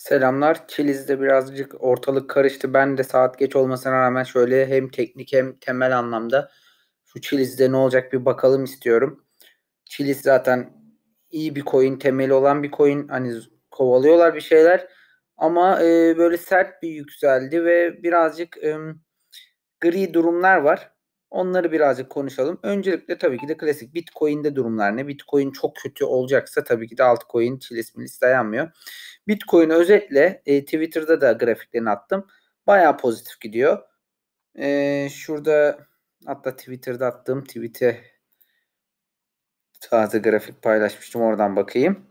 Selamlar. Çiliz'de birazcık ortalık karıştı. Ben de saat geç olmasına rağmen şöyle hem teknik hem temel anlamda şu Çiliz'de ne olacak bir bakalım istiyorum. Çiliz zaten iyi bir coin, temeli olan bir coin. Hani kovalıyorlar bir şeyler. Ama e, böyle sert bir yükseldi ve birazcık e, gri durumlar var. Onları birazcık konuşalım. Öncelikle tabii ki de klasik Bitcoin'de durumlar ne? Bitcoin çok kötü olacaksa tabii ki de altcoin çilesi milis dayanmıyor. Bitcoin özetle e, Twitter'da da grafiklerini attım. Bayağı pozitif gidiyor. E, şurada hatta Twitter'da attığım tweet'e taze grafik paylaşmıştım. Oradan bakayım.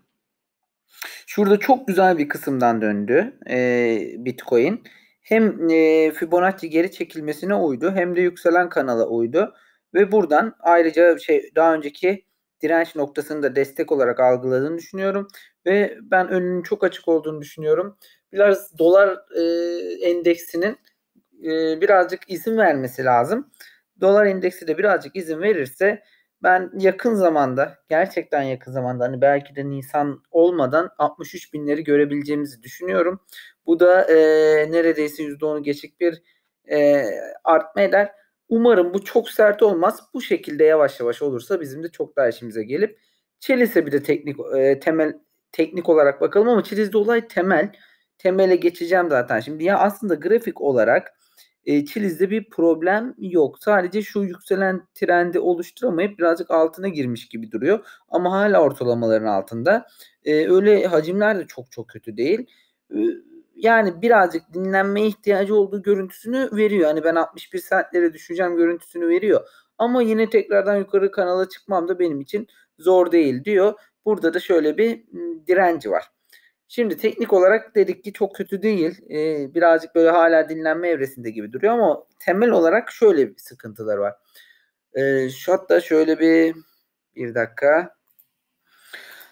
Şurada çok güzel bir kısımdan döndü e, Bitcoin hem e, Fibonacci geri çekilmesine uydu hem de yükselen kanala uydu ve buradan ayrıca şey daha önceki direnç noktasını da destek olarak algıladığını düşünüyorum ve ben önünün çok açık olduğunu düşünüyorum. Biraz dolar e, endeksinin e, birazcık izin vermesi lazım. Dolar endeksi de birazcık izin verirse ben yakın zamanda gerçekten yakın zamanda hani belki de Nisan olmadan 63 binleri görebileceğimizi düşünüyorum. Bu da e, neredeyse %10'u geçik bir e, artma eder. Umarım bu çok sert olmaz. Bu şekilde yavaş yavaş olursa bizim de çok daha işimize gelip Çelise bir de teknik e, temel teknik olarak bakalım ama Çeliz'de olay temel. Temele geçeceğim zaten şimdi. Ya aslında grafik olarak e, Çiliz'de bir problem yok. Sadece şu yükselen trendi oluşturamayıp birazcık altına girmiş gibi duruyor. Ama hala ortalamaların altında. E, öyle hacimler de çok çok kötü değil. E, yani birazcık dinlenmeye ihtiyacı olduğu görüntüsünü veriyor. Hani ben 61 saatlere düşeceğim görüntüsünü veriyor. Ama yine tekrardan yukarı kanala çıkmam da benim için zor değil diyor. Burada da şöyle bir ıı, direnci var. Şimdi teknik olarak dedik ki çok kötü değil. Ee, birazcık böyle hala dinlenme evresinde gibi duruyor ama temel olarak şöyle bir sıkıntılar var. Ee, şu hatta şöyle bir bir dakika.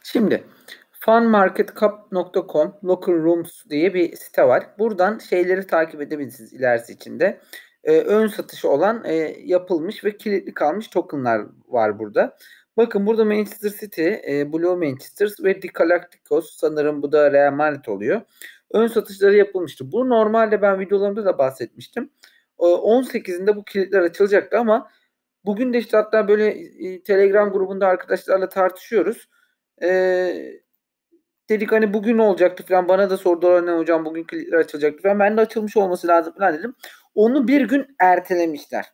Şimdi funmarketcup.com locker rooms diye bir site var. Buradan şeyleri takip edebilirsiniz ilerisi içinde. Ee, ön satışı olan e, yapılmış ve kilitli kalmış tokenlar var burada. Bakın burada Manchester City, e, Blue Manchester ve The Galacticos sanırım bu da Real Madrid oluyor. Ön satışları yapılmıştı. Bu normalde ben videolarımda da bahsetmiştim. 18'inde e, bu kilitler açılacaktı ama bugün de işte hatta böyle e, Telegram grubunda arkadaşlarla tartışıyoruz. E, dedik hani bugün olacaktı falan bana da sordular ne hani hocam bugün kilitler açılacaktı falan. Ben de açılmış olması lazım falan dedim. Onu bir gün ertelemişler.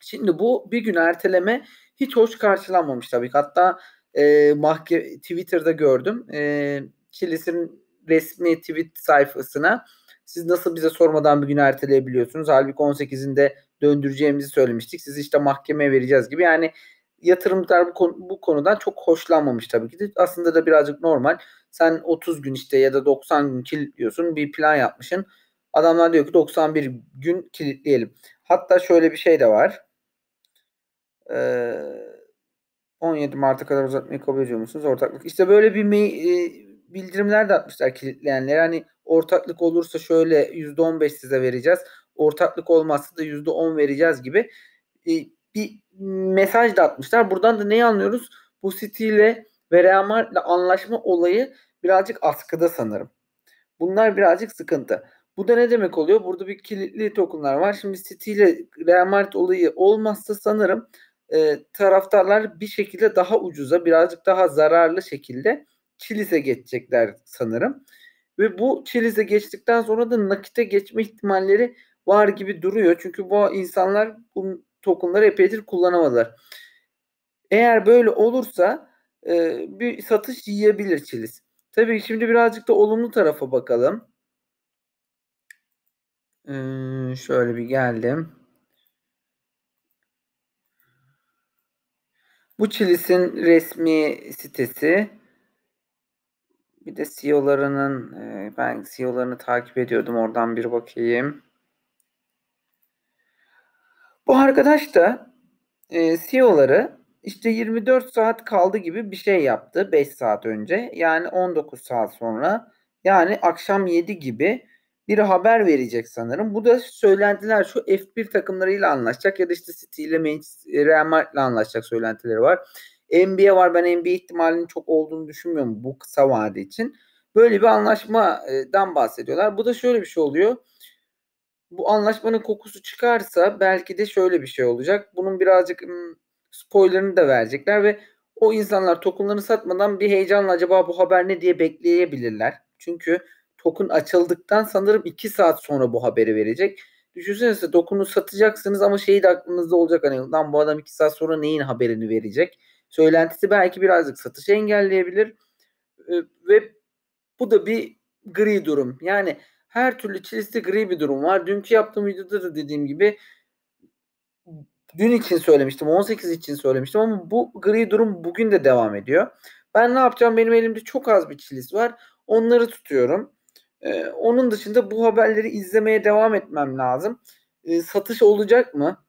Şimdi bu bir gün erteleme hiç hoş karşılanmamış tabii ki. Hatta e, mahke Twitter'da gördüm. E, Kilis'in resmi tweet sayfasına siz nasıl bize sormadan bir gün erteleyebiliyorsunuz? Halbuki 18'inde döndüreceğimizi söylemiştik. Siz işte mahkemeye vereceğiz gibi. Yani yatırımcılar bu, konu, bu konudan çok hoşlanmamış tabii ki de. Aslında da birazcık normal. Sen 30 gün işte ya da 90 gün kilitliyorsun. Bir plan yapmışsın. Adamlar diyor ki 91 gün kilitleyelim. Hatta şöyle bir şey de var e, 17 Mart'a kadar uzatmayı kabul ediyor musunuz? Ortaklık. İşte böyle bir e, bildirimler de atmışlar kilitleyenler. Hani ortaklık olursa şöyle %15 size vereceğiz. Ortaklık olmazsa da %10 vereceğiz gibi e, bir mesaj da atmışlar. Buradan da neyi anlıyoruz? Bu City ile ve Real anlaşma olayı birazcık askıda sanırım. Bunlar birazcık sıkıntı. Bu da ne demek oluyor? Burada bir kilitli tokenlar var. Şimdi City ile Real Madrid olayı olmazsa sanırım e, taraftarlar bir şekilde daha ucuza, birazcık daha zararlı şekilde Chilize geçecekler sanırım. Ve bu Chilize geçtikten sonra da nakite geçme ihtimalleri var gibi duruyor. Çünkü bu insanlar bu tokenları epeydir kullanamadılar. Eğer böyle olursa e, bir satış yiyebilir Chiliz. Tabii şimdi birazcık da olumlu tarafa bakalım. Ee, şöyle bir geldim. Bu Chilis'in resmi sitesi. Bir de CEO'larının e, ben CEO'larını takip ediyordum. Oradan bir bakayım. Bu arkadaş da e, CEO'ları işte 24 saat kaldı gibi bir şey yaptı 5 saat önce. Yani 19 saat sonra yani akşam 7 gibi bir haber verecek sanırım. Bu da söylentiler şu F1 takımlarıyla anlaşacak ya da işte City ile Real Madrid ile anlaşacak söylentileri var. NBA var. Ben NBA ihtimalinin çok olduğunu düşünmüyorum bu kısa vade için. Böyle bir anlaşmadan bahsediyorlar. Bu da şöyle bir şey oluyor. Bu anlaşmanın kokusu çıkarsa belki de şöyle bir şey olacak. Bunun birazcık hmm, spoilerını da verecekler ve o insanlar tokenlarını satmadan bir heyecanla acaba bu haber ne diye bekleyebilirler. Çünkü TOK'un açıldıktan sanırım 2 saat sonra bu haberi verecek. Düşünsenize dokunu satacaksınız ama şey de aklınızda olacak hani lan bu adam 2 saat sonra neyin haberini verecek. Söylentisi belki birazcık satışı engelleyebilir. Ee, ve bu da bir gri durum. Yani her türlü çeliste gri bir durum var. Dünkü yaptığım videoda da dediğim gibi dün için söylemiştim, 18 için söylemiştim ama bu gri durum bugün de devam ediyor. Ben ne yapacağım? Benim elimde çok az bir çiliz var. Onları tutuyorum. E, onun dışında bu haberleri izlemeye devam etmem lazım. E, satış olacak mı?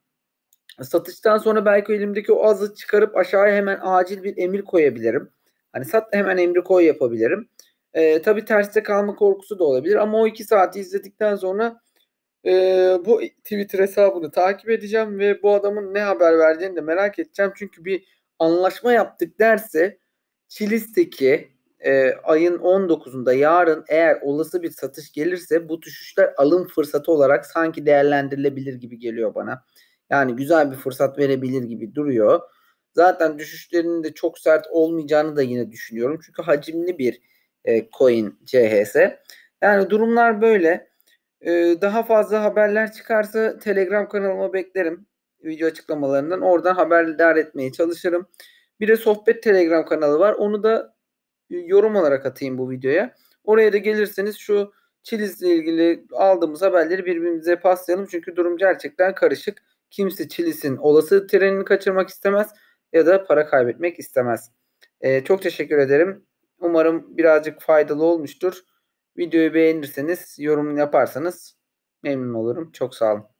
Satıştan sonra belki elimdeki o azı çıkarıp aşağıya hemen acil bir emir koyabilirim. Hani sat hemen emri koy yapabilirim. E, tabii terste kalma korkusu da olabilir ama o iki saati izledikten sonra e, bu Twitter hesabını takip edeceğim ve bu adamın ne haber verdiğini de merak edeceğim. Çünkü bir anlaşma yaptık derse Çilisteki e, ayın 19'unda yarın eğer olası bir satış gelirse bu düşüşler alım fırsatı olarak sanki değerlendirilebilir gibi geliyor bana. Yani güzel bir fırsat verebilir gibi duruyor. Zaten düşüşlerinin de çok sert olmayacağını da yine düşünüyorum. Çünkü hacimli bir e, coin CHS. Yani durumlar böyle. E, daha fazla haberler çıkarsa Telegram kanalıma beklerim. Video açıklamalarından oradan haberdar etmeye çalışırım. Bir de sohbet Telegram kanalı var. Onu da yorum olarak atayım bu videoya. Oraya da gelirseniz şu Çiliz'le ilgili aldığımız haberleri birbirimize paslayalım. Çünkü durum gerçekten karışık. Kimse Çiliz'in olası trenini kaçırmak istemez ya da para kaybetmek istemez. Ee, çok teşekkür ederim. Umarım birazcık faydalı olmuştur. Videoyu beğenirseniz, yorum yaparsanız memnun olurum. Çok sağ olun.